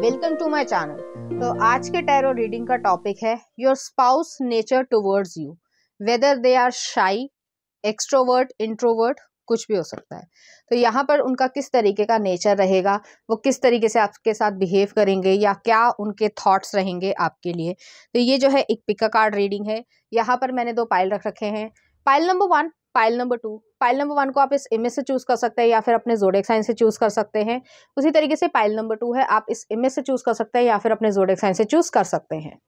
Welcome to my channel तो आज के टैरो रीडिंग का टॉपिक है your spouse nature towards you whether they are shy extrovert introvert कुछ भी हो सकता है तो यहाँ पर उनका किस तरीके का नेचर रहेगा वो किस तरीके से आपके साथ बिहेव करेंगे या क्या उनके थॉट्स रहेंगे आपके लिए तो ये जो है एक पिका कार्ड रीडिंग है यहाँ पर मैंने दो पाइल रख रखे हैं pile number one pile number two pile number one को आप इस इमेज से चूज़ कर सकते हैं या फिर अपने जोडेक साइन से चूज़ कर सकते हैं उसी तरीके से पाइल नंबर टू है आप इस इमेज से चूज़ कर सकते हैं या फिर अपने जोडेक साइन से चूज़ कर सकते हैं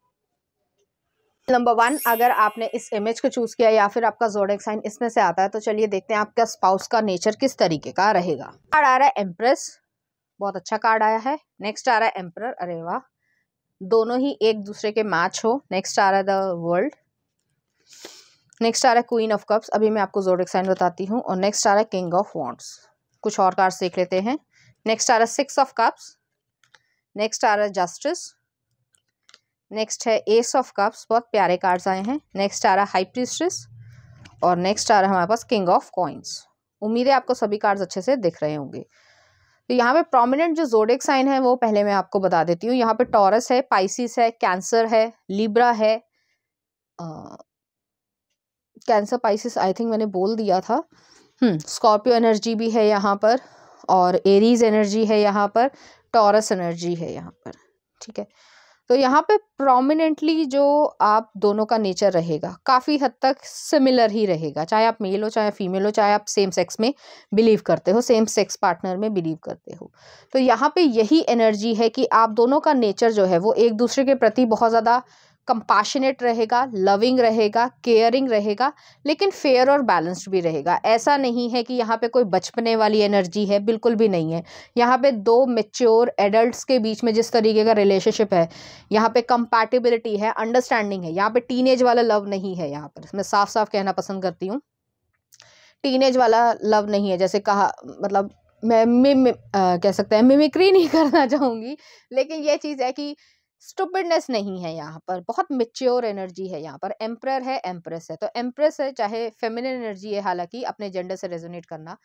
नंबर वन अगर आपने इस इमेज को चूज़ किया या फिर आपका जोडेक साइन इसमें से आता है तो चलिए देखते हैं आपका स्पाउस का नेचर किस तरीके का रहेगा कार्ड आ रहा है एम्प्रेस बहुत अच्छा कार्ड आया है नेक्स्ट आ रहा है एम्प्रर अरे वाह दोनों ही एक दूसरे के मैच हो नेक्स्ट आ रहा है द वर्ल्ड नेक्स्ट आ रहा है क्वीन ऑफ कप्स अभी मैं आपको जोडिक साइन बताती हूँ और नेक्स्ट आ रहा है किंग ऑफ वॉन्ट्स कुछ और कार्ड्स देख लेते हैं नेक्स्ट आ रहा है सिक्स ऑफ कप्स नेक्स्ट आ रहा है जस्टिस नेक्स्ट है एस ऑफ कप्स बहुत प्यारे कार्ड्स आए हैं नेक्स्ट आ रहा है हाई और नेक्स्ट आ रहा है हमारे पास किंग ऑफ कॉइन्स उम्मीद है आपको सभी कार्ड्स अच्छे से दिख रहे होंगे तो यहाँ पे प्रोमिनेंट जो जोडिक साइन है वो पहले मैं आपको बता देती हूँ यहाँ पे टॉरस है पाइसिस है कैंसर है लिब्रा है कैंसर पाइसिस आई थिंक मैंने बोल दिया था स्कॉर्पियो हम्म। एनर्जी भी है यहाँ पर और एरीज एनर्जी है यहाँ पर टॉरस एनर्जी है यहाँ पर ठीक है तो यहाँ पे प्रोमिनेंटली जो आप दोनों का नेचर रहेगा काफ़ी हद तक सिमिलर ही रहेगा चाहे आप मेल हो चाहे फीमेल हो चाहे आप सेम सेक्स में बिलीव करते हो सेम सेक्स पार्टनर में बिलीव करते हो तो यहाँ पे यही एनर्जी है कि आप दोनों का नेचर जो है वो एक दूसरे के प्रति बहुत ज़्यादा कंपैशनेट रहेगा लविंग रहेगा केयरिंग रहेगा लेकिन फेयर और बैलेंस्ड भी रहेगा ऐसा नहीं है कि यहाँ पे कोई बचपने वाली एनर्जी है बिल्कुल भी नहीं है यहाँ पे दो मेच्योर एडल्ट्स के बीच में जिस तरीके का रिलेशनशिप है यहाँ पे कंपैटिबिलिटी है अंडरस्टैंडिंग है यहाँ पे टीनेज वाला लव नहीं है यहाँ पर मैं साफ साफ कहना पसंद करती हूँ टीनेज वाला लव नहीं है जैसे कहा मतलब मैं मिम कह सकते हैं मिमिक्री नहीं करना चाहूँगी लेकिन ये चीज़ है कि स्टूपिडनेस नहीं है यहाँ पर बहुत मेच्योर एनर्जी है यहाँ पर एम्प्रर है एम्प्रेस है तो एम्प्रेस है चाहे फेमिनिन एनर्जी है हालांकि अपने जेंडर से रेजोनेट करना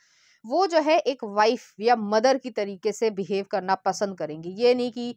वो जो है एक वाइफ या मदर की तरीके से बिहेव करना पसंद करेंगी ये नहीं कि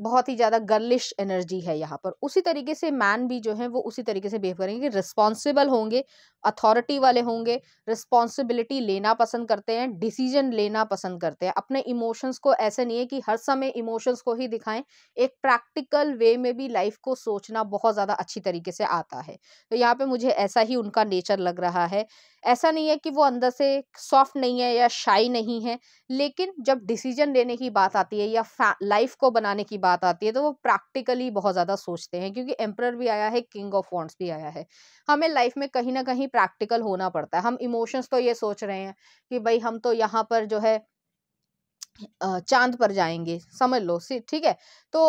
बहुत ही ज़्यादा गर्लिश एनर्जी है यहाँ पर उसी तरीके से मैन भी जो है वो उसी तरीके से बिहेव करेंगे रिस्पॉन्सिबल होंगे अथॉरिटी वाले होंगे रिस्पॉन्सिबिलिटी लेना पसंद करते हैं डिसीजन लेना पसंद करते हैं अपने इमोशंस को ऐसे नहीं है कि हर समय इमोशंस को ही दिखाएं एक प्रैक्टिकल वे में भी लाइफ को सोचना बहुत ज़्यादा अच्छी तरीके से आता है तो यहाँ पर मुझे ऐसा ही उनका नेचर लग रहा है ऐसा नहीं है कि वो अंदर से सॉफ्ट नहीं है या शाई नहीं है लेकिन जब डिसीजन लेने की बात आती है या लाइफ को बनाने की बात आती है तो वो प्रैक्टिकली बहुत ज़्यादा सोचते हैं क्योंकि एम्प्रर भी आया है किंग ऑफ वॉन्ट्स भी आया है हमें लाइफ में कहीं ना कहीं प्रैक्टिकल होना पड़ता है हम इमोशंस तो ये सोच रहे हैं कि भाई हम तो यहाँ पर जो है चांद पर जाएंगे समझ लो ठीक है तो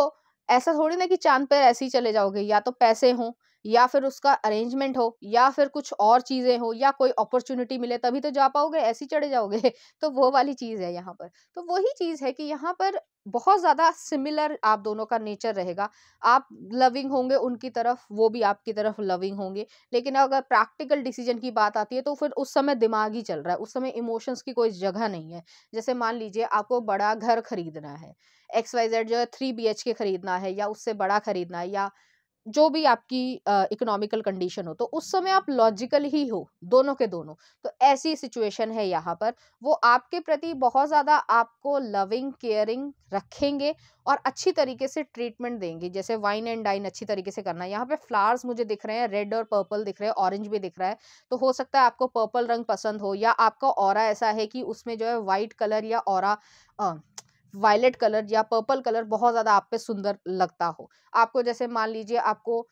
ऐसा थोड़ी ना कि चांद पर ऐसे ही चले जाओगे या तो पैसे हों या फिर उसका अरेंजमेंट हो या फिर कुछ और चीज़ें हो या कोई अपॉर्चुनिटी मिले तभी तो जा पाओगे ऐसे ही चढ़े जाओगे तो वो वाली चीज़ है यहाँ पर तो वही चीज़ है कि यहाँ पर बहुत ज़्यादा सिमिलर आप दोनों का नेचर रहेगा आप लविंग होंगे उनकी तरफ वो भी आपकी तरफ लविंग होंगे लेकिन अगर प्रैक्टिकल डिसीजन की बात आती है तो फिर उस समय दिमाग ही चल रहा है उस समय इमोशंस की कोई जगह नहीं है जैसे मान लीजिए आपको बड़ा घर खरीदना है एक्स वाई जेड जो है थ्री बी एच के खरीदना है या उससे बड़ा खरीदना है या जो भी आपकी इकोनॉमिकल uh, कंडीशन हो तो उस समय आप लॉजिकल ही हो दोनों के दोनों तो ऐसी सिचुएशन है यहाँ पर वो आपके प्रति बहुत ज़्यादा आपको लविंग केयरिंग रखेंगे और अच्छी तरीके से ट्रीटमेंट देंगे जैसे वाइन एंड डाइन अच्छी तरीके से करना है यहाँ पे फ्लावर्स मुझे दिख रहे हैं रेड और पर्पल दिख रहे हैं ऑरेंज भी दिख रहा है तो हो सकता है आपको पर्पल रंग पसंद हो या आपका और ऐसा है कि उसमें जो है वाइट कलर या और वायलेट कलर या पर्पल कलर बहुत ज़्यादा आप पे सुंदर लगता हो आपको जैसे मान लीजिए आपको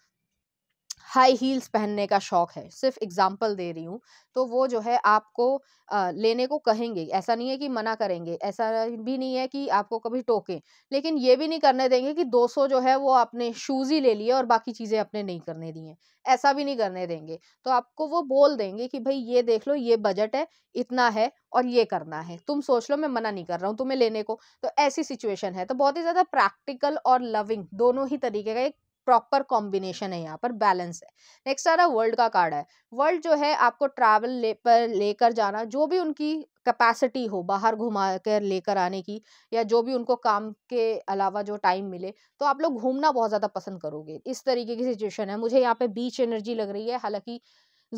हाई हील्स पहनने का शौक है सिर्फ एग्जाम्पल दे रही हूँ तो वो जो है आपको आ, लेने को कहेंगे ऐसा नहीं है कि मना करेंगे ऐसा भी नहीं है कि आपको कभी टोकें लेकिन ये भी नहीं करने देंगे कि 200 जो है वो आपने शूज़ ही ले लिए और बाकी चीज़ें अपने नहीं करने दी हैं ऐसा भी नहीं करने देंगे तो आपको वो बोल देंगे कि भाई ये देख लो ये बजट है इतना है और ये करना है तुम सोच लो मैं मना नहीं कर रहा हूँ तुम्हें लेने को तो ऐसी सिचुएशन है तो बहुत ही ज़्यादा प्रैक्टिकल और लविंग दोनों ही तरीके का एक प्रॉपर कॉम्बिनेशन है यहाँ पर बैलेंस है नेक्स्ट आ रहा वर्ल्ड का कार्ड है वर्ल्ड जो है आपको ट्रैवल ले पर लेकर जाना जो भी उनकी कैपेसिटी हो बाहर घुमा कर लेकर आने की या जो भी उनको काम के अलावा जो टाइम मिले तो आप लोग घूमना बहुत ज़्यादा पसंद करोगे इस तरीके की सिचुएशन है मुझे यहाँ पे बीच एनर्जी लग रही है हालांकि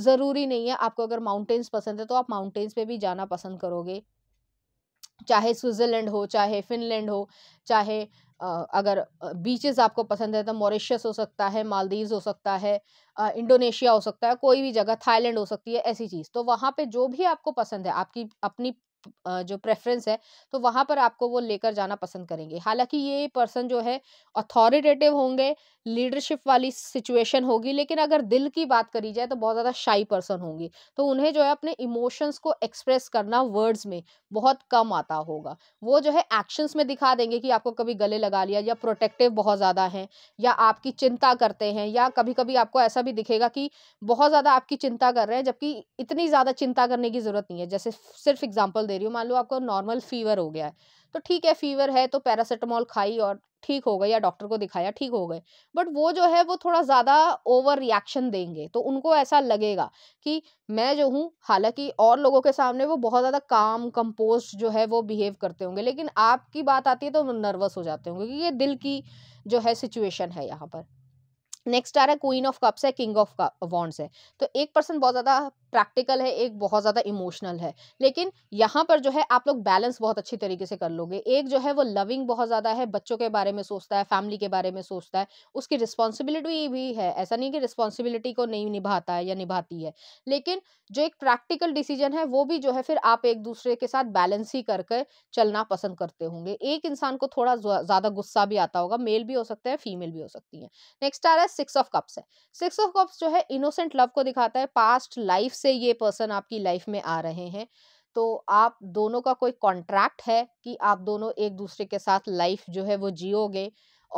ज़रूरी नहीं है आपको अगर माउंटेन्स पसंद है तो आप माउंटेन्स पे भी जाना पसंद करोगे चाहे स्विट्ज़रलैंड हो चाहे फिनलैंड हो चाहे अगर बीचेस आपको पसंद है तो मॉरिशस हो सकता है मालदीव्स हो सकता है इंडोनेशिया हो सकता है कोई भी जगह थाईलैंड हो सकती है ऐसी चीज़ तो वहाँ पे जो भी आपको पसंद है आपकी अपनी जो प्रेफरेंस है तो वहाँ पर आपको वो लेकर जाना पसंद करेंगे हालांकि ये पर्सन जो है अथॉरिटेटिव होंगे लीडरशिप वाली सिचुएशन होगी लेकिन अगर दिल की बात करी जाए तो बहुत ज़्यादा शाई पर्सन होंगी तो उन्हें जो है अपने इमोशंस को एक्सप्रेस करना वर्ड्स में बहुत कम आता होगा वो जो है एक्शंस में दिखा देंगे कि आपको कभी गले लगा लिया या प्रोटेक्टिव बहुत ज़्यादा हैं या आपकी चिंता करते हैं या कभी कभी आपको ऐसा भी दिखेगा कि बहुत ज़्यादा आपकी चिंता कर रहे हैं जबकि इतनी ज़्यादा चिंता करने की ज़रूरत नहीं है जैसे सिर्फ एग्जाम्पल दे दे रही हूँ मान लो आपको नॉर्मल फीवर हो गया है तो ठीक है फीवर है तो पैरासीटामोल खाई और ठीक हो गए या डॉक्टर को दिखाया ठीक हो गए बट वो जो है वो थोड़ा ज़्यादा ओवर रिएक्शन देंगे तो उनको ऐसा लगेगा कि मैं जो हूँ हालांकि और लोगों के सामने वो बहुत ज़्यादा काम कंपोज जो है वो बिहेव करते होंगे लेकिन आपकी बात आती है तो नर्वस हो जाते होंगे क्योंकि ये दिल की जो है सिचुएशन है यहाँ पर नेक्स्ट आ रहा है क्वीन ऑफ कप्स है किंग ऑफ वॉन्ड्स है तो एक पर्सन बहुत ज़्यादा प्रैक्टिकल है एक बहुत ज़्यादा इमोशनल है लेकिन यहाँ पर जो है आप लोग बैलेंस बहुत अच्छी तरीके से कर लोगे एक जो है वो लविंग बहुत ज़्यादा है बच्चों के बारे में सोचता है फैमिली के बारे में सोचता है उसकी रिस्पॉन्सिबिलिटी भी है ऐसा नहीं कि रिस्पॉन्सिबिलिटी को नहीं निभाता है या निभाती है लेकिन जो एक प्रैक्टिकल डिसीजन है वो भी जो है फिर आप एक दूसरे के साथ बैलेंस ही करके चलना पसंद करते होंगे एक इंसान को थोड़ा ज़्यादा गुस्सा भी आता होगा मेल भी हो सकता है फीमेल भी हो सकती है नेक्स्ट आ रहा है सिक्स ऑफ कप्स है सिक्स ऑफ कप्स जो है इनोसेंट लव को दिखाता है पास्ट लाइफ से ये पर्सन आपकी लाइफ में आ रहे हैं तो आप दोनों का कोई कॉन्ट्रैक्ट है कि आप दोनों एक दूसरे के साथ लाइफ जो है वो जियोगे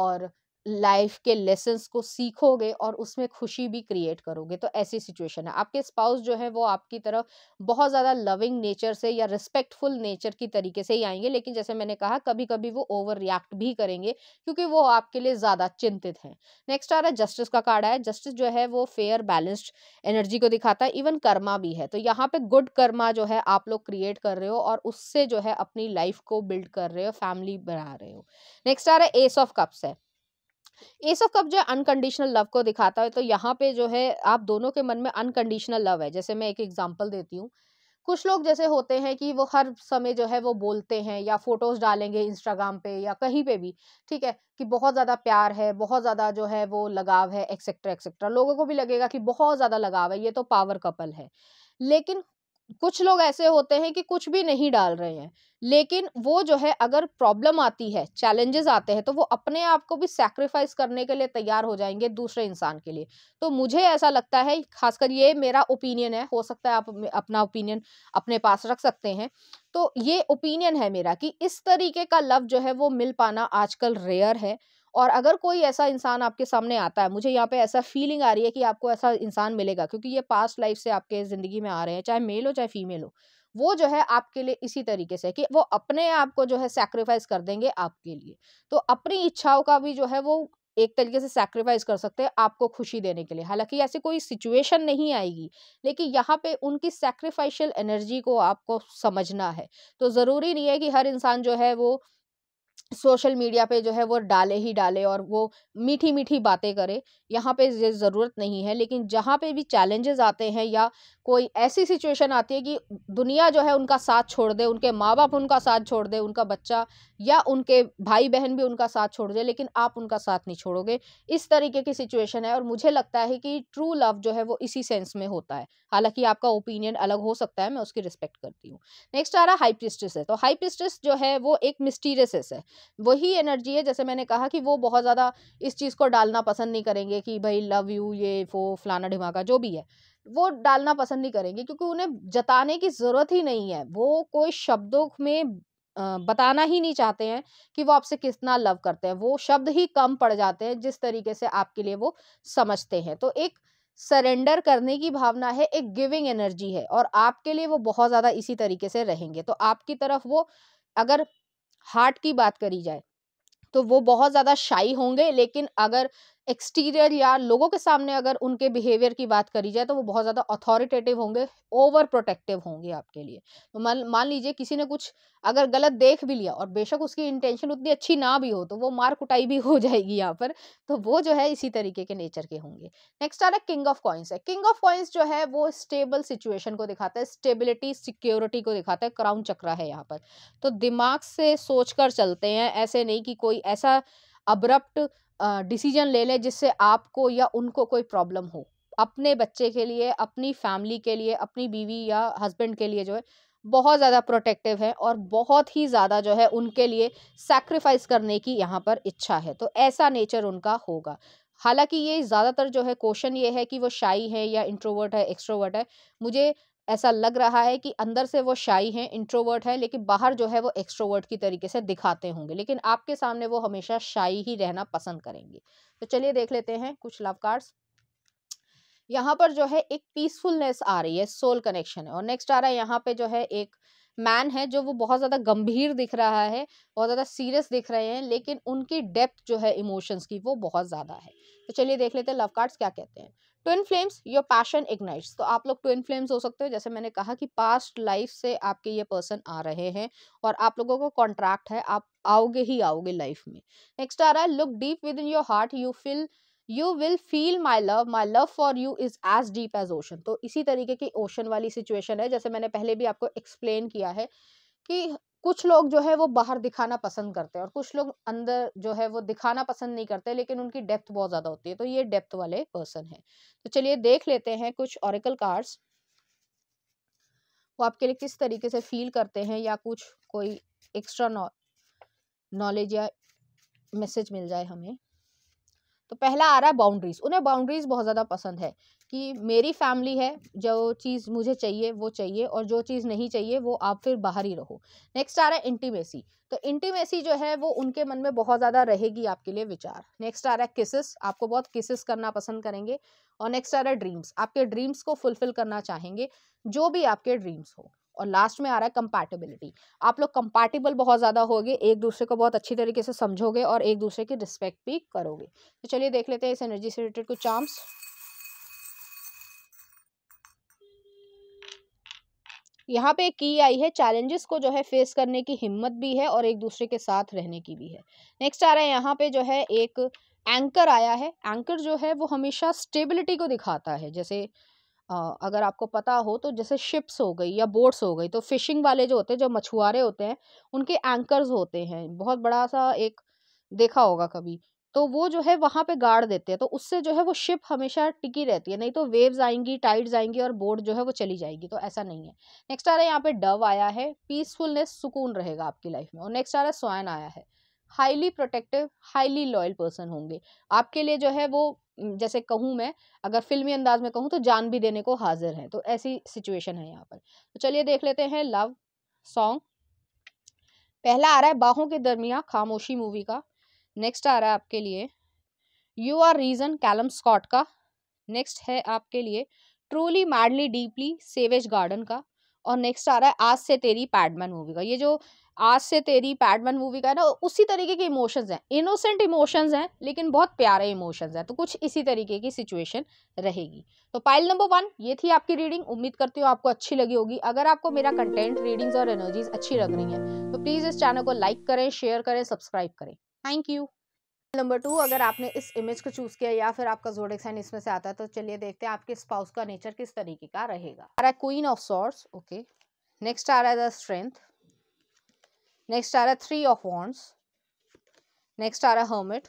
और लाइफ के लेसन्स को सीखोगे और उसमें खुशी भी क्रिएट करोगे तो ऐसी सिचुएशन है आपके स्पाउस जो है वो आपकी तरफ बहुत ज़्यादा लविंग नेचर से या रिस्पेक्टफुल नेचर की तरीके से ही आएंगे लेकिन जैसे मैंने कहा कभी कभी वो ओवर रिएक्ट भी करेंगे क्योंकि वो आपके लिए ज़्यादा चिंतित हैं नेक्स्ट आ रहा है जस्टिस का कार्ड है जस्टिस जो है वो फेयर बैलेंस्ड एनर्जी को दिखाता है इवन कर्मा भी है तो यहाँ पर गुड कर्मा जो है आप लोग क्रिएट कर रहे हो और उससे जो है अपनी लाइफ को बिल्ड कर रहे हो फैमिली बना रहे हो नेक्स्ट आ रहा है एस ऑफ कप्स है एस ऑफ कप जो है अनकंडीशनल लव को दिखाता है तो यहाँ पे जो है आप दोनों के मन में अनकंडीशनल लव है जैसे मैं एक एग्जाम्पल देती हूँ कुछ लोग जैसे होते हैं कि वो हर समय जो है वो बोलते हैं या फोटोज डालेंगे इंस्टाग्राम पे या कहीं पे भी ठीक है कि बहुत ज़्यादा प्यार है बहुत ज़्यादा जो है वो लगाव है एक्सेट्रा एक्सेट्रा लोगों को भी लगेगा कि बहुत ज़्यादा लगाव है ये तो पावर कपल है लेकिन कुछ लोग ऐसे होते हैं कि कुछ भी नहीं डाल रहे हैं लेकिन वो जो है अगर प्रॉब्लम आती है चैलेंजेस आते हैं तो वो अपने आप को भी सैक्रिफाइस करने के लिए तैयार हो जाएंगे दूसरे इंसान के लिए तो मुझे ऐसा लगता है खासकर ये मेरा ओपिनियन है हो सकता है आप अपना ओपिनियन अपने पास रख सकते हैं तो ये ओपिनियन है मेरा कि इस तरीके का लव जो है वो मिल पाना आजकल रेयर है और अगर कोई ऐसा इंसान आपके सामने आता है मुझे यहाँ पे ऐसा फीलिंग आ रही है कि आपको ऐसा इंसान मिलेगा क्योंकि ये पास्ट लाइफ से आपके ज़िंदगी में आ रहे हैं चाहे मेल हो चाहे फीमेल हो वो जो है आपके लिए इसी तरीके से कि वो अपने आप को जो है सेक्रीफाइस कर देंगे आपके लिए तो अपनी इच्छाओं का भी जो है वो एक तरीके से सेक्रीफाइस कर सकते हैं आपको खुशी देने के लिए हालांकि ऐसी कोई सिचुएशन नहीं आएगी लेकिन यहाँ पे उनकी सेक्रीफाइशियल एनर्जी को आपको समझना है तो ज़रूरी नहीं है कि हर इंसान जो है वो सोशल मीडिया पे जो है वो डाले ही डाले और वो मीठी मीठी बातें करे यहाँ पे ज़रूरत नहीं है लेकिन जहाँ पे भी चैलेंजेस आते हैं या कोई ऐसी सिचुएशन आती है कि दुनिया जो है उनका साथ छोड़ दे उनके माँ बाप उनका साथ छोड़ दे उनका बच्चा या उनके भाई बहन भी उनका साथ छोड़ दे लेकिन आप उनका साथ नहीं छोड़ोगे इस तरीके की सिचुएशन है और मुझे लगता है कि ट्रू लव जो है वो इसी सेंस में होता है हालांकि आपका ओपिनियन अलग हो सकता है मैं उसकी रिस्पेक्ट करती हूँ नेक्स्ट आ रहा हाई प्रिस्टिस है तो हाई प्रिस्टिस जो है वो एक मिस्टीरियस है वही एनर्जी है जैसे मैंने कहा कि वो बहुत ज़्यादा इस चीज़ को डालना पसंद नहीं करेंगे कि भाई लव यू ये वो फलाना ढिमाका जो भी है वो डालना पसंद नहीं करेंगे क्योंकि उन्हें जताने की ज़रूरत ही नहीं है वो कोई शब्दों में बताना ही नहीं चाहते हैं कि वो आपसे कितना लव करते हैं वो शब्द ही कम पड़ जाते हैं जिस तरीके से आपके लिए वो समझते हैं तो एक सरेंडर करने की भावना है एक गिविंग एनर्जी है और आपके लिए वो बहुत ज़्यादा इसी तरीके से रहेंगे तो आपकी तरफ वो अगर हार्ट की बात करी जाए तो वो बहुत ज़्यादा शाई होंगे लेकिन अगर एक्सटीरियर या लोगों के सामने अगर उनके बिहेवियर की बात करी जाए तो वो बहुत ज़्यादा अथॉरिटेटिव होंगे ओवर प्रोटेक्टिव होंगे आपके लिए तो मान मान लीजिए किसी ने कुछ अगर गलत देख भी लिया और बेशक उसकी इंटेंशन उतनी अच्छी ना भी हो तो वो मार कुटाई भी हो जाएगी यहाँ पर तो वो जो है इसी तरीके के नेचर के होंगे नेक्स्ट आ रहा है किंग ऑफ कॉइन्स है किंग ऑफ कॉइन्स जो है वो स्टेबल सिचुएशन को दिखाता है स्टेबिलिटी सिक्योरिटी को दिखाता है क्राउन चक्रा है यहाँ पर तो दिमाग से सोच कर चलते हैं ऐसे नहीं कि कोई ऐसा अब्रप्ट डिसीजन ले लें जिससे आपको या उनको कोई प्रॉब्लम हो अपने बच्चे के लिए अपनी फैमिली के लिए अपनी बीवी या हस्बैंड के लिए जो है बहुत ज़्यादा प्रोटेक्टिव है और बहुत ही ज़्यादा जो है उनके लिए सैक्रिफाइस करने की यहाँ पर इच्छा है तो ऐसा नेचर उनका होगा हालांकि ये ज़्यादातर जो है क्वेश्चन ये है कि वो शाई है या इंट्रोवर्ट है एक्सट्रोवर्ट है मुझे ऐसा लग रहा है कि अंदर से वो शाही हैं इंट्रोवर्ट है लेकिन बाहर जो है वो एक्सट्रोवर्ट की तरीके से दिखाते होंगे लेकिन आपके सामने वो हमेशा शाही ही रहना पसंद करेंगे तो चलिए देख लेते हैं कुछ लव कार्ड्स यहाँ पर जो है एक पीसफुलनेस आ रही है सोल कनेक्शन है और नेक्स्ट आ रहा है यहाँ पे जो है एक मैन है जो वो बहुत ज़्यादा गंभीर दिख रहा है बहुत ज़्यादा सीरियस दिख रहे हैं लेकिन उनकी डेप्थ जो है इमोशंस की वो बहुत ज़्यादा है तो चलिए देख लेते हैं लव कार्ड्स क्या कहते हैं twin flames your passion ignites तो आप लोग ट्विन फ्लेम्स हो सकते हो जैसे मैंने कहा कि पास्ट लाइफ से आपके ये पर्सन आ रहे हैं और आप लोगों का कॉन्ट्रैक्ट है आप आओगे ही आओगे लाइफ में नेक्स्ट आ रहा है look deep within your heart you feel you will feel my love my love for you is as deep as ocean तो इसी तरीके की ओशन वाली सिचुएशन है जैसे मैंने पहले भी आपको एक्सप्लेन किया है कि कुछ लोग जो है वो बाहर दिखाना पसंद करते हैं और कुछ लोग अंदर जो है वो दिखाना पसंद नहीं करते लेकिन उनकी डेप्थ बहुत ज़्यादा होती है तो ये डेप्थ वाले पर्सन है तो चलिए देख लेते हैं कुछ ऑरिकल कार्ड्स वो आपके लिए किस तरीके से फील करते हैं या कुछ कोई एक्स्ट्रा नॉलेज या मैसेज मिल जाए हमें तो पहला आ रहा है बाउंड्रीज उन्हें बाउंड्रीज बहुत ज़्यादा पसंद है कि मेरी फैमिली है जो चीज़ मुझे चाहिए वो चाहिए और जो चीज़ नहीं चाहिए वो आप फिर बाहर ही रहो नेक्स्ट आ रहा है इंटीमेसी तो इंटीमेसी जो है वो उनके मन में बहुत ज़्यादा रहेगी आपके लिए विचार नेक्स्ट आ रहा है किसेस आपको बहुत किसेस करना पसंद करेंगे और नेक्स्ट आ रहा है ड्रीम्स आपके ड्रीम्स को फुलफिल करना चाहेंगे जो भी आपके ड्रीम्स हो और लास्ट में आ रहा है कंपैटिबिलिटी आप लोग कंपैटिबल बहुत ज़्यादा होगे एक दूसरे को बहुत अच्छी तरीके से समझोगे और एक दूसरे की रिस्पेक्ट भी करोगे तो चलिए देख लेते हैं इस एनर्जी से रिलेटेड कुछ चार्म्स यहाँ पे की आई है चैलेंजेस को जो है फेस करने की हिम्मत भी है और एक दूसरे के साथ रहने की भी है नेक्स्ट आ रहा है यहाँ पे जो है एक एंकर आया है एंकर जो है वो हमेशा स्टेबिलिटी को दिखाता है जैसे अगर आपको पता हो तो जैसे शिप्स हो गई या बोट्स हो गई तो फिशिंग वाले जो होते हैं जो मछुआरे होते हैं उनके एंकर्स होते हैं बहुत बड़ा सा एक देखा होगा कभी तो वो जो है वहाँ पे गाड़ देते हैं तो उससे जो है वो शिप हमेशा टिकी रहती है नहीं तो वेव्स आएंगी टाइड्स आएंगी और बोट जो है वो चली जाएगी तो ऐसा नहीं है नेक्स्ट आ रहा है यहाँ पे डव आया है पीसफुलनेस सुकून रहेगा आपकी लाइफ में और नेक्स्ट आ रहा है स्वयन आया है highly protective highly loyal person होंगे आपके लिए जो है वो जैसे कहूँ मैं अगर फिल्मी अंदाज में कहूँ तो जान भी देने को हाजिर है तो ऐसी सिचुएशन है यहाँ पर तो चलिए देख लेते हैं लव सॉन्ग पहला आ रहा है बाहों के दरमिया खामोशी मूवी का नेक्स्ट आ रहा है आपके लिए you are reason Calum Scott का नेक्स्ट है आपके लिए truly madly deeply Savage Garden का और नेक्स्ट आ रहा है आज से तेरी पैडमैन मूवी का ये जो आज से तेरी वन मूवी का ना उसी तरीके के इमोशंस हैं इनोसेंट इमोशंस हैं लेकिन बहुत प्यारे इमोशंस हैं तो कुछ इसी तरीके की सिचुएशन रहेगी तो पाइल नंबर वन ये थी आपकी रीडिंग उम्मीद करती हूँ आपको अच्छी लगी होगी अगर आपको मेरा कंटेंट रीडिंग्स और एनर्जीज अच्छी लग रही है तो प्लीज़ इस चैनल को लाइक करें शेयर करें सब्सक्राइब करें थैंक यू नंबर टू अगर आपने इस इमेज को चूज किया या फिर आपका जोड़े साइन इसमें से आता है तो चलिए देखते हैं आपके स्पाउस का नेचर किस तरीके का रहेगा आ रहा है queen of swords okay next आ रहा है द स्ट्रेंथ नेक्स्ट आ रहा थ्री ऑफ वॉन्ड्स नेक्स्ट आ रहा हर्मिट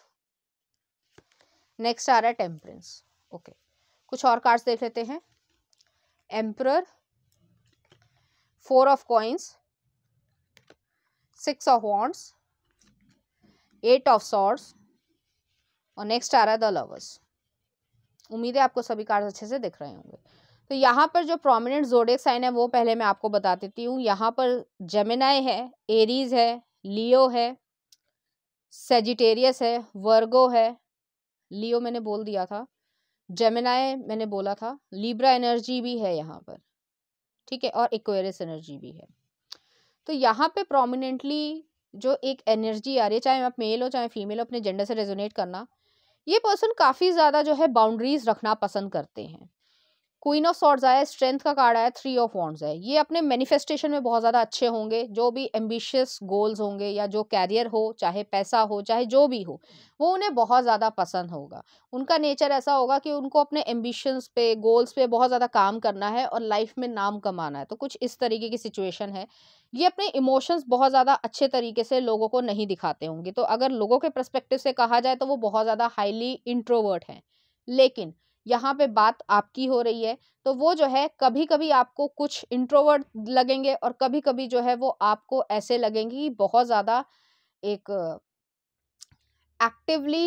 नेक्स्ट आ रहा टेम्परेंस ओके कुछ और कार्ड्स देख लेते हैं emperor four of coins six of wands eight of swords और नेक्स्ट आ रहा है द लवर्स उम्मीद है आपको सभी कार्ड्स अच्छे से दिख रहे होंगे तो यहाँ पर जो प्रोमिनेंट जोडेक साइन है वो पहले मैं आपको बता देती हूँ यहाँ पर जमेनाय है एरीज है लियो है सेजिटेरियस है वर्गो है लियो मैंने बोल दिया था जमेनाए मैंने बोला था लिब्रा एनर्जी भी है यहाँ पर ठीक है और इक्वेरियस एनर्जी भी है तो यहाँ पे प्रोमिनेंटली जो एक एनर्जी आ रही है चाहे आप मेल हो चाहे फीमेल हो अपने जेंडर से रेजोनेट करना ये पर्सन काफ़ी ज़्यादा जो है बाउंड्रीज रखना पसंद करते हैं क्वीन ऑफ सॉर्ड्स आया स्ट्रेंथ का कार्ड आया थ्री ऑफ वॉन्ड्स है ये अपने मैनिफेस्टेशन में बहुत ज़्यादा अच्छे होंगे जो भी एम्बिशियस गोल्स होंगे या जो कैरियर हो चाहे पैसा हो चाहे जो भी हो वो उन्हें बहुत ज़्यादा पसंद होगा उनका नेचर ऐसा होगा कि उनको अपने एम्बिशंस पे गोल्स पे बहुत ज़्यादा काम करना है और लाइफ में नाम कमाना है तो कुछ इस तरीके की सिचुएशन है ये अपने इमोशंस बहुत ज़्यादा अच्छे तरीके से लोगों को नहीं दिखाते होंगे तो अगर लोगों के प्रस्पेक्टिव से कहा जाए तो वो बहुत ज़्यादा हाईली इंट्रोवर्ट हैं लेकिन यहाँ पे बात आपकी हो रही है तो वो जो है कभी कभी आपको कुछ इंट्रोवर्ट लगेंगे और कभी कभी जो है वो आपको ऐसे लगेंगे कि बहुत ज़्यादा एक एक्टिवली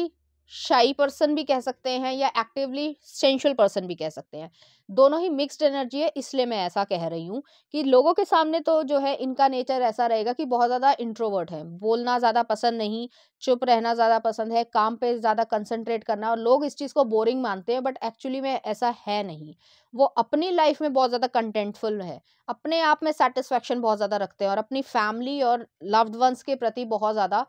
शाई पर्सन भी कह सकते हैं या एक्टिवली सेंशुअल पर्सन भी कह सकते हैं दोनों ही मिक्स्ड एनर्जी है इसलिए मैं ऐसा कह रही हूँ कि लोगों के सामने तो जो है इनका नेचर ऐसा रहेगा कि बहुत ज़्यादा इंट्रोवर्ट है बोलना ज़्यादा पसंद नहीं चुप रहना ज़्यादा पसंद है काम पे ज़्यादा कंसंट्रेट करना और लोग इस चीज़ को बोरिंग मानते हैं बट एक्चुअली में ऐसा है नहीं वो अपनी लाइफ में बहुत ज़्यादा कंटेंटफुल है अपने आप में सेटिस्फेक्शन बहुत ज़्यादा रखते हैं और अपनी फैमिली और लव्ड वंस के प्रति बहुत ज़्यादा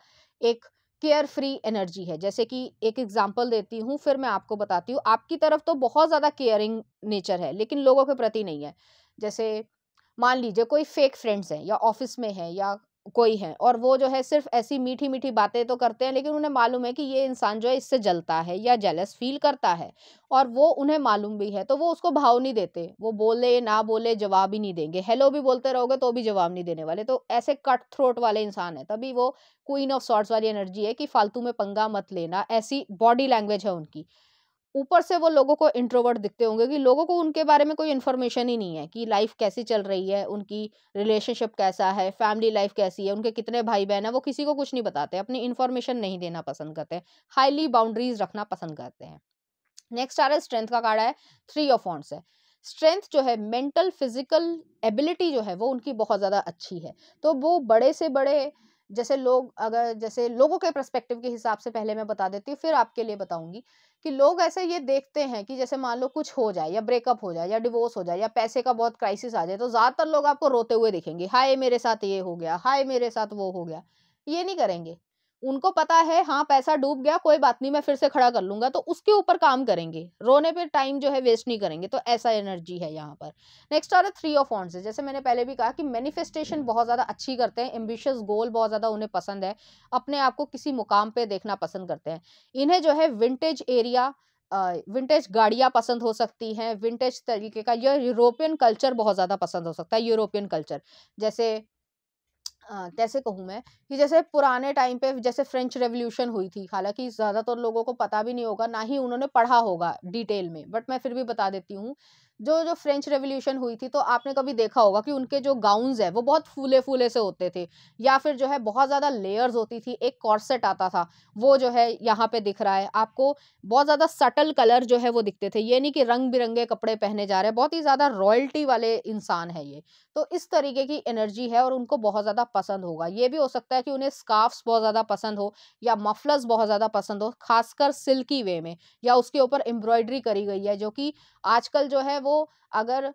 एक केयर फ्री एनर्जी है जैसे कि एक एग्जाम्पल देती हूँ फिर मैं आपको बताती हूँ आपकी तरफ तो बहुत ज़्यादा केयरिंग नेचर है लेकिन लोगों के प्रति नहीं है जैसे मान लीजिए कोई फेक फ्रेंड्स हैं या ऑफिस में है या कोई है और वो जो है सिर्फ ऐसी मीठी मीठी बातें तो करते हैं लेकिन उन्हें मालूम है कि ये इंसान जो है इससे जलता है या जेलस फील करता है और वो उन्हें मालूम भी है तो वो उसको भाव नहीं देते वो बोले ना बोले जवाब ही नहीं देंगे हेलो भी बोलते रहोगे तो भी जवाब नहीं देने वाले तो ऐसे कट थ्रोट वाले इंसान है तभी वो क्वीन ऑफ सॉर्ट्स वाली एनर्जी है कि फालतू में पंगा मत लेना ऐसी बॉडी लैंग्वेज है उनकी ऊपर से वो लोगों को इंट्रोवर्ट दिखते होंगे कि लोगों को उनके बारे में कोई इन्फॉर्मेशन ही नहीं है कि लाइफ कैसी चल रही है उनकी रिलेशनशिप कैसा है फैमिली लाइफ कैसी है उनके कितने भाई बहन है वो किसी को कुछ नहीं बताते अपनी इन्फॉर्मेशन नहीं देना पसंद करते हाईली बाउंड्रीज रखना पसंद करते हैं नेक्स्ट आ रहा है स्ट्रेंथ का कार्ड है थ्री ऑफ ऑन्ट्स है स्ट्रेंथ जो है मेंटल फिजिकल एबिलिटी जो है वो उनकी बहुत ज़्यादा अच्छी है तो वो बड़े से बड़े जैसे लोग अगर जैसे लोगों के प्रस्पेक्टिव के हिसाब से पहले मैं बता देती हूँ फिर आपके लिए बताऊंगी कि लोग ऐसे ये देखते हैं कि जैसे मान लो कुछ हो जाए या ब्रेकअप हो जाए या डिवोर्स हो जाए या पैसे का बहुत क्राइसिस आ जाए तो ज़्यादातर लोग आपको रोते हुए देखेंगे हाय मेरे साथ ये हो गया हाय मेरे साथ वो हो गया ये नहीं करेंगे उनको पता है हाँ पैसा डूब गया कोई बात नहीं मैं फिर से खड़ा कर लूंगा तो उसके ऊपर काम करेंगे रोने पे टाइम जो है वेस्ट नहीं करेंगे तो ऐसा एनर्जी है यहाँ पर नेक्स्ट आ रहा है थ्री ऑफ ऑन जैसे मैंने पहले भी कहा कि मैनिफेस्टेशन बहुत ज़्यादा अच्छी करते हैं एम्बिशियस गोल बहुत ज़्यादा उन्हें पसंद है अपने आप को किसी मुकाम पर देखना पसंद करते हैं इन्हें जो है विंटेज एरिया विंटेज गाड़ियाँ पसंद हो सकती हैं विंटेज तरीके का या यूरोपियन कल्चर बहुत ज़्यादा पसंद हो सकता है यूरोपियन कल्चर जैसे कैसे कहूँ मैं कि जैसे पुराने टाइम पे जैसे फ्रेंच रेवोल्यूशन हुई थी हालांकि ज़्यादातर लोगों को पता भी नहीं होगा ना ही उन्होंने पढ़ा होगा डिटेल में बट मैं फिर भी बता देती हूँ जो जो फ्रेंच रेवोल्यूशन हुई थी तो आपने कभी देखा होगा कि उनके जो गाउन्स है वो बहुत फूले फूले से होते थे या फिर जो है बहुत ज़्यादा लेयर्स होती थी एक कॉर्सेट आता था वो जो है यहाँ पे दिख रहा है आपको बहुत ज़्यादा सटल कलर जो है वो दिखते थे ये नहीं कि रंग बिरंगे कपड़े पहने जा रहे हैं बहुत ही ज़्यादा रॉयल्टी वाले इंसान है ये तो इस तरीके की एनर्जी है और उनको बहुत ज़्यादा पसंद होगा ये भी हो सकता है कि उन्हें स्काफ्स बहुत ज़्यादा पसंद हो या मफलर्स बहुत ज़्यादा पसंद हो खासकर सिल्की वे में या उसके ऊपर एम्ब्रॉयडरी करी गई है जो कि आजकल जो है वो अगर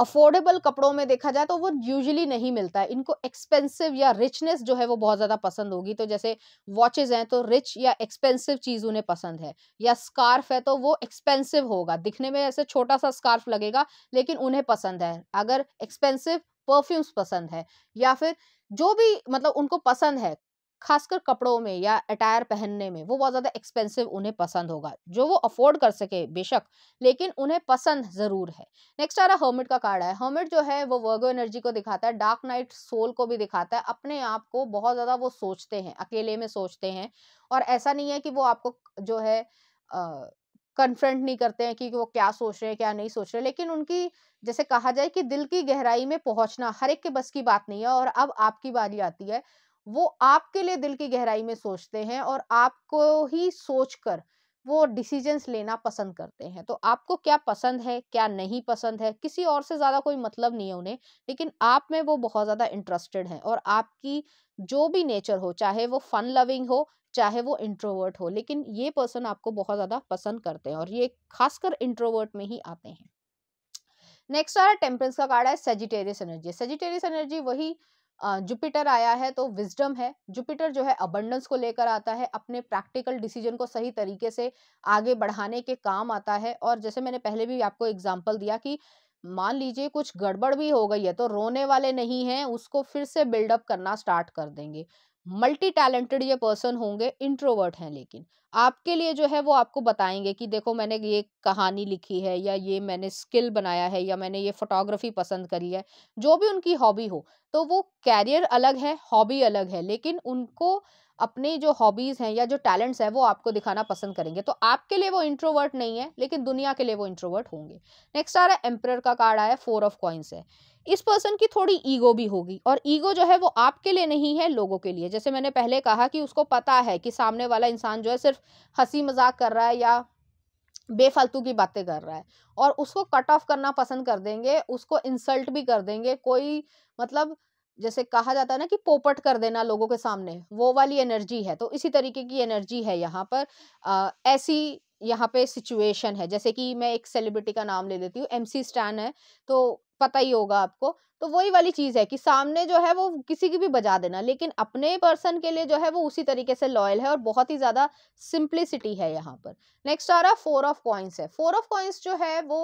अफोर्डेबल कपड़ों में देखा जाए तो वो यूजुअली नहीं मिलता है इनको एक्सपेंसिव या रिचनेस जो है वो बहुत ज़्यादा पसंद होगी तो जैसे वॉचेज़ हैं तो रिच या एक्सपेंसिव चीज़ उन्हें पसंद है या स्कार्फ है तो वो एक्सपेंसिव होगा दिखने में ऐसे छोटा सा स्कार्फ लगेगा लेकिन उन्हें पसंद है अगर एक्सपेंसिव परफ्यूम्स पसंद है या फिर जो भी मतलब उनको पसंद है खासकर कपड़ों में या अटायर पहनने में वो बहुत ज़्यादा एक्सपेंसिव उन्हें पसंद होगा जो वो अफोर्ड कर सके बेशक लेकिन उन्हें पसंद ज़रूर है नेक्स्ट आ रहा हर्मिट का कार्ड है हर्मिट जो है वो वर्गो एनर्जी को दिखाता है डार्क नाइट सोल को भी दिखाता है अपने आप को बहुत ज़्यादा वो सोचते हैं अकेले में सोचते हैं और ऐसा नहीं है कि वो आपको जो है आ, कन्फ्रंट नहीं करते हैं कि वो क्या सोच रहे हैं क्या नहीं सोच रहे लेकिन उनकी जैसे कहा जाए कि दिल की गहराई में पहुंचना हर एक के बस की बात नहीं है और अब आपकी बारी आती है वो आपके लिए दिल की गहराई में सोचते हैं और आपको ही सोचकर वो डिसीजंस लेना पसंद करते हैं तो आपको क्या पसंद है क्या नहीं पसंद है किसी और से ज़्यादा कोई मतलब नहीं है उन्हें लेकिन आप में वो बहुत ज़्यादा इंटरेस्टेड हैं और आपकी जो भी नेचर हो चाहे वो फन लविंग हो चाहे वो इंट्रोवर्ट हो लेकिन ये पर्सन आपको बहुत ज़्यादा पसंद करते हैं और ये खासकर इंट्रोवर्ट में ही आते हैं नेक्स्ट आ रहा है टेम्परेंस का कार्ड है सेजिटेरियस एनर्जी सेजिटेरियस एनर्जी वही जुपिटर आया है तो विजडम है जुपिटर जो है अबंडेंस को लेकर आता है अपने प्रैक्टिकल डिसीजन को सही तरीके से आगे बढ़ाने के काम आता है और जैसे मैंने पहले भी आपको एग्जाम्पल दिया कि मान लीजिए कुछ गड़बड़ भी हो गई है तो रोने वाले नहीं हैं उसको फिर से बिल्डअप करना स्टार्ट कर देंगे मल्टी टैलेंटेड ये पर्सन होंगे इंट्रोवर्ट हैं लेकिन आपके लिए जो है वो आपको बताएंगे कि देखो मैंने ये कहानी लिखी है या ये मैंने स्किल बनाया है या मैंने ये फोटोग्राफी पसंद करी है जो भी उनकी हॉबी हो तो वो कैरियर अलग है हॉबी अलग है लेकिन उनको अपनी जो हॉबीज़ हैं या जो टैलेंट्स हैं वो आपको दिखाना पसंद करेंगे तो आपके लिए वो इंट्रोवर्ट नहीं है लेकिन दुनिया के लिए वो इंट्रोवर्ट होंगे नेक्स्ट आ रहा है एम्प्रर का कार्ड आया फोर ऑफ कॉइन्स है इस पर्सन की थोड़ी ईगो भी होगी और ईगो जो है वो आपके लिए नहीं है लोगों के लिए जैसे मैंने पहले कहा कि उसको पता है कि सामने वाला इंसान जो है सिर्फ हंसी मजाक कर रहा है या बेफालतू की बातें कर रहा है और उसको कट ऑफ करना पसंद कर देंगे उसको इंसल्ट भी कर देंगे कोई मतलब जैसे कहा जाता है ना कि पोपट कर देना लोगों के सामने वो वाली एनर्जी है तो इसी तरीके की एनर्जी है यहाँ पर आ, ऐसी यहाँ पे सिचुएशन है जैसे कि मैं एक सेलिब्रिटी का नाम ले लेती हूँ एमसी स्टैन है तो पता ही होगा आपको तो वही वाली चीज़ है कि सामने जो है वो किसी की भी बजा देना लेकिन अपने पर्सन के लिए जो है वो उसी तरीके से लॉयल है और बहुत ही ज़्यादा सिंप्लिसिटी है यहाँ पर नेक्स्ट आ रहा फोर ऑफ कॉइन्स है फोर ऑफ कॉइन्स जो है वो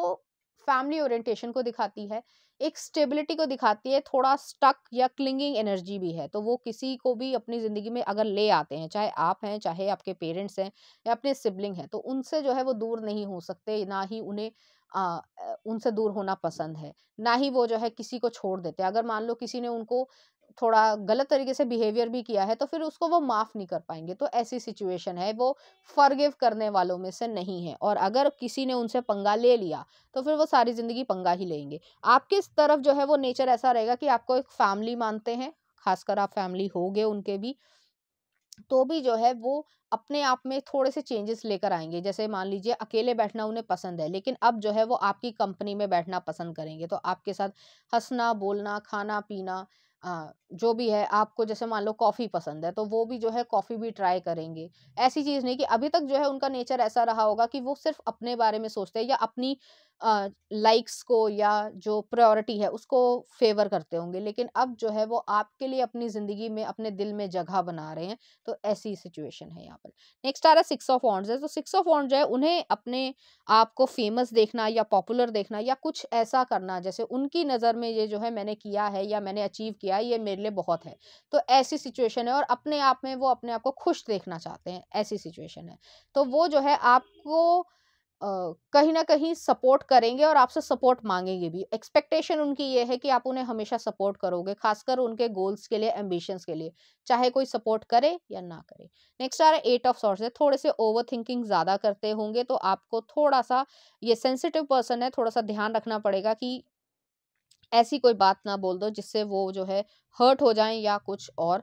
फैमिली ओरिएंटेशन को दिखाती है एक स्टेबिलिटी को दिखाती है थोड़ा स्टक या क्लिंगिंग एनर्जी भी है तो वो किसी को भी अपनी ज़िंदगी में अगर ले आते हैं चाहे आप हैं चाहे आपके पेरेंट्स हैं या अपने सिबलिंग हैं तो उनसे जो है वो दूर नहीं हो सकते ना ही उन्हें आ, उनसे दूर होना पसंद है ना ही वो जो है किसी को छोड़ देते अगर मान लो किसी ने उनको थोड़ा गलत तरीके से बिहेवियर भी किया है तो फिर उसको वो माफ़ नहीं कर पाएंगे तो ऐसी सिचुएशन है वो फॉरगिव करने वालों में से नहीं है और अगर किसी ने उनसे पंगा ले लिया तो फिर वो सारी ज़िंदगी पंगा ही लेंगे आपके इस तरफ जो है वो नेचर ऐसा रहेगा कि आपको एक फैमिली मानते हैं खासकर आप फैमिली हो गए उनके भी तो भी जो है वो अपने आप में थोड़े से चेंजेस लेकर आएंगे जैसे मान लीजिए अकेले बैठना उन्हें पसंद है लेकिन अब जो है वो आपकी कंपनी में बैठना पसंद करेंगे तो आपके साथ हंसना बोलना खाना पीना हाँ, जो भी है आपको जैसे मान लो कॉफ़ी पसंद है तो वो भी जो है कॉफ़ी भी ट्राई करेंगे ऐसी चीज़ नहीं कि अभी तक जो है उनका नेचर ऐसा रहा होगा कि वो सिर्फ अपने बारे में सोचते हैं या अपनी लाइक्स को या जो प्रायोरिटी है उसको फेवर करते होंगे लेकिन अब जो है वो आपके लिए अपनी ज़िंदगी में अपने दिल में जगह बना रहे हैं तो ऐसी सिचुएशन है यहाँ पर नेक्स्ट आ रहा है सिक्स ऑफ ऑन्ड्स है तो सिक्स ऑफ ऑन्ड्स जो है उन्हें अपने आप को फेमस देखना या पॉपुलर देखना या कुछ ऐसा करना जैसे उनकी नज़र में ये जो है मैंने किया है या मैंने अचीव किया ये मेरे लिए बहुत है तो ऐसी सिचुएशन है और अपने आप में वो अपने आप को खुश देखना चाहते हैं ऐसी सिचुएशन है तो वो जो है आपको कहीं ना कहीं सपोर्ट करेंगे और आपसे सपोर्ट मांगेंगे भी एक्सपेक्टेशन उनकी ये है कि आप उन्हें हमेशा सपोर्ट करोगे खासकर उनके गोल्स के लिए एम्बिशंस के लिए चाहे कोई सपोर्ट करे या ना करे नेक्स्ट आ रहा है एट ऑफ सॉर्ट्स है थोड़े से ओवर थिंकिंग ज़्यादा करते होंगे तो आपको थोड़ा सा ये सेंसिटिव पर्सन है थोड़ा सा ध्यान रखना पड़ेगा कि ऐसी कोई बात ना बोल दो जिससे वो जो है हर्ट हो जाएं या कुछ और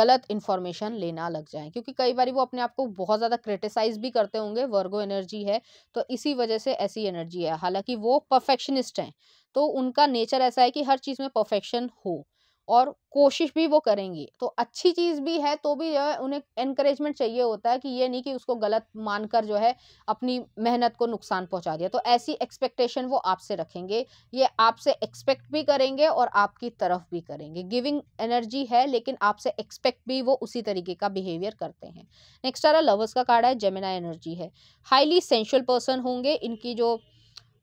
गलत इन्फॉर्मेशन लेना लग जाएं क्योंकि कई बार वो अपने आप को बहुत ज़्यादा क्रिटिसाइज भी करते होंगे वर्गो एनर्जी है तो इसी वजह से ऐसी एनर्जी है हालांकि वो परफेक्शनिस्ट हैं तो उनका नेचर ऐसा है कि हर चीज़ में परफेक्शन हो और कोशिश भी वो करेंगी तो अच्छी चीज़ भी है तो भी जो है उन्हें इनक्रेजमेंट चाहिए होता है कि ये नहीं कि उसको गलत मानकर जो है अपनी मेहनत को नुकसान पहुंचा दिया तो ऐसी एक्सपेक्टेशन वो आपसे रखेंगे ये आपसे एक्सपेक्ट भी करेंगे और आपकी तरफ भी करेंगे गिविंग एनर्जी है लेकिन आपसे एक्सपेक्ट भी वो उसी तरीके का बिहेवियर करते हैं नेक्स्ट आ रहा लवर्स का कार्ड है जेमिना एनर्जी है हाईली सेंशल पर्सन होंगे इनकी जो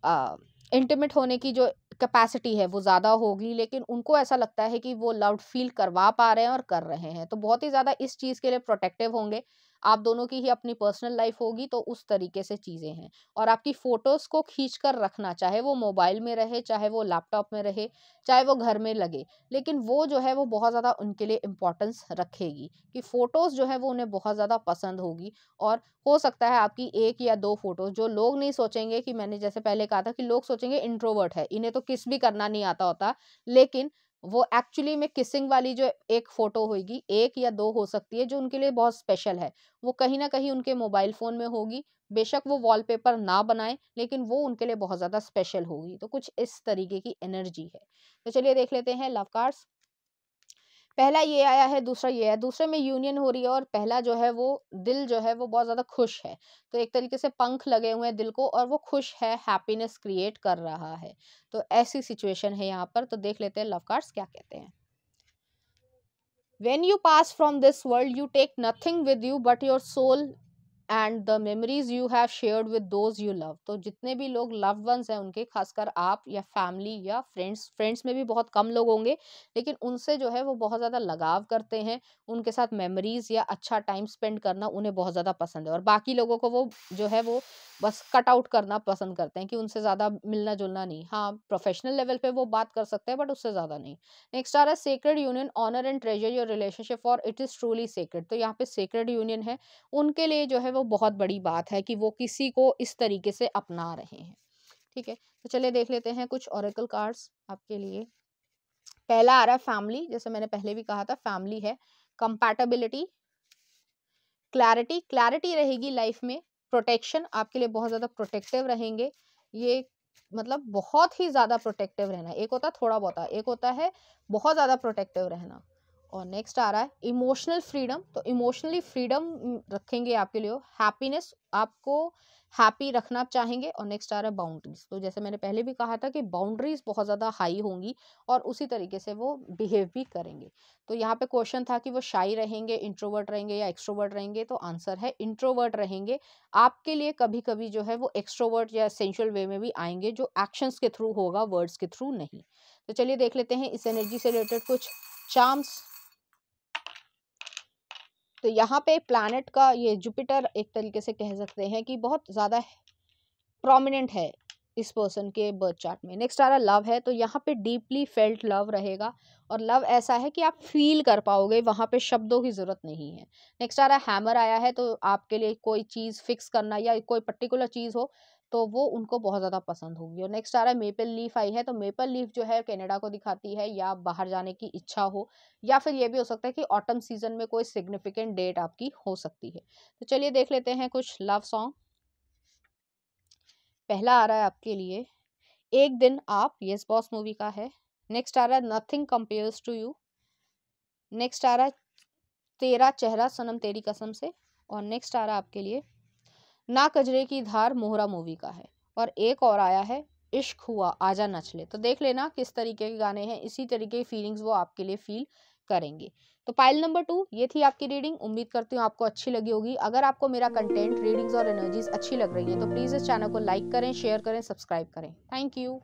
आ, इंटीमेट होने की जो कैपेसिटी है वो ज़्यादा होगी लेकिन उनको ऐसा लगता है कि वो लव फील करवा पा रहे हैं और कर रहे हैं तो बहुत ही ज़्यादा इस चीज़ के लिए प्रोटेक्टिव होंगे आप दोनों की ही अपनी पर्सनल लाइफ होगी तो उस तरीके से चीज़ें हैं और आपकी फ़ोटोज़ को खींच कर रखना चाहे वो मोबाइल में रहे चाहे वो लैपटॉप में रहे चाहे वो घर में लगे लेकिन वो जो है वो बहुत ज़्यादा उनके लिए इम्पोर्टेंस रखेगी कि फ़ोटोज़ जो है वो उन्हें बहुत ज़्यादा पसंद होगी और हो सकता है आपकी एक या दो फ़ोटोज़ जो लोग नहीं सोचेंगे कि मैंने जैसे पहले कहा था कि लोग सोचेंगे इंट्रोवर्ट है इन्हें तो किस भी करना नहीं आता होता लेकिन वो एक्चुअली में किसिंग वाली जो एक फ़ोटो होगी एक या दो हो सकती है जो उनके लिए बहुत स्पेशल है वो कहीं ना कहीं उनके मोबाइल फ़ोन में होगी बेशक वो वॉलपेपर ना बनाए लेकिन वो उनके लिए बहुत ज़्यादा स्पेशल होगी तो कुछ इस तरीके की एनर्जी है तो चलिए देख लेते हैं लव कार्ड्स पहला ये आया है दूसरा ये है दूसरे में यूनियन हो रही है और पहला जो है वो दिल जो है वो बहुत ज़्यादा खुश है तो एक तरीके से पंख लगे हुए हैं दिल को और वो खुश है हैप्पीनेस क्रिएट कर रहा है तो ऐसी सिचुएशन है यहाँ पर तो देख लेते हैं लव कार्ड्स क्या कहते हैं when you pass from this world you take nothing with you but your soul and the memories you have shared with those you love तो जितने भी लोग लव वंस हैं उनके खासकर आप या फैमिली या फ्रेंड्स फ्रेंड्स में भी बहुत कम लोग होंगे लेकिन उनसे जो है वो बहुत ज़्यादा लगाव करते हैं उनके साथ मेमोरीज या अच्छा टाइम स्पेंड करना उन्हें बहुत ज़्यादा पसंद है और बाकी लोगों को वो जो है वो बस कट आउट करना पसंद करते हैं कि उनसे ज़्यादा मिलना जुलना नहीं हाँ प्रोफेशनल लेवल पे वो बात कर सकते हैं बट उससे ज़्यादा नहीं नेक्स्ट आ रहा है sacred union honour and treasure your relationship और इट इज़ ट्रूली सेक्रेड तो यहाँ पे सेक्रेड यूनियन है उनके लिए जो है वो वो बहुत बड़ी बात है कि वो किसी को इस तरीके से अपना रहे हैं ठीक है तो चलिए देख लेते हैं कुछ औरकल कार्ड्स आपके लिए पहला आ रहा है फैमिली जैसे मैंने पहले भी कहा था फैमिली है कंपैटिबिलिटी क्लैरिटी क्लैरिटी रहेगी लाइफ में प्रोटेक्शन आपके लिए बहुत ज़्यादा प्रोटेक्टिव रहेंगे ये मतलब बहुत ही ज़्यादा प्रोटेक्टिव रहना एक होता थोड़ा बहुत एक होता है बहुत ज़्यादा प्रोटेक्टिव रहना और नेक्स्ट आ रहा है इमोशनल फ्रीडम तो इमोशनली फ्रीडम रखेंगे आपके लिए हैप्पीनेस आपको हैप्पी रखना चाहेंगे और नेक्स्ट आ रहा है बाउंड्रीज तो जैसे मैंने पहले भी कहा था कि बाउंड्रीज बहुत ज़्यादा हाई होंगी और उसी तरीके से वो बिहेव भी करेंगे तो यहाँ पे क्वेश्चन था कि वो शाई रहेंगे इंट्रोवर्ट रहेंगे या एक्सट्रोवर्ट रहेंगे तो आंसर है इंट्रोवर्ट रहेंगे आपके लिए कभी कभी जो है वो एक्सट्रोवर्ट या एसेंशियल वे में भी आएंगे जो एक्शंस के थ्रू होगा वर्ड्स के थ्रू नहीं तो चलिए देख लेते हैं इस एनर्जी से रिलेटेड कुछ चार्म्स तो यहाँ पे प्लानट का ये जुपिटर एक तरीके से कह सकते हैं कि बहुत ज़्यादा प्रोमिनेंट है इस पर्सन के बर्थ चार्ट में नेक्स्ट आ रहा लव है तो यहाँ पे डीपली फेल्ट लव रहेगा और लव ऐसा है कि आप फील कर पाओगे वहाँ पे शब्दों की ज़रूरत नहीं है नेक्स्ट आ रहा हैमर आया है तो आपके लिए कोई चीज़ फिक्स करना या कोई पर्टिकुलर चीज़ हो तो वो उनको बहुत ज़्यादा पसंद होगी और नेक्स्ट आ रहा है मेपल लीफ आई है तो मेपल लीफ जो है कनाडा को दिखाती है या बाहर जाने की इच्छा हो या फिर ये भी हो सकता है कि ऑटम सीजन में कोई सिग्निफिकेंट डेट आपकी हो सकती है तो चलिए देख लेते हैं कुछ लव सॉन्ग पहला आ रहा है आपके लिए एक दिन आप यस बॉस मूवी का है नेक्स्ट आ रहा है nothing compares to you next आ रहा है तेरा चेहरा सनम तेरी कसम से और नेक्स्ट आ रहा है आपके लिए ना कजरे की धार मोहरा मूवी का है और एक और आया है इश्क हुआ आजा नचले तो देख लेना किस तरीके के गाने हैं इसी तरीके की फीलिंग्स वो आपके लिए फील करेंगे तो पाइल नंबर टू ये थी आपकी रीडिंग उम्मीद करती हूँ आपको अच्छी लगी होगी अगर आपको मेरा कंटेंट रीडिंग्स और एनर्जीज अच्छी लग रही है तो प्लीज़ इस चैनल को लाइक करें शेयर करें सब्सक्राइब करें थैंक यू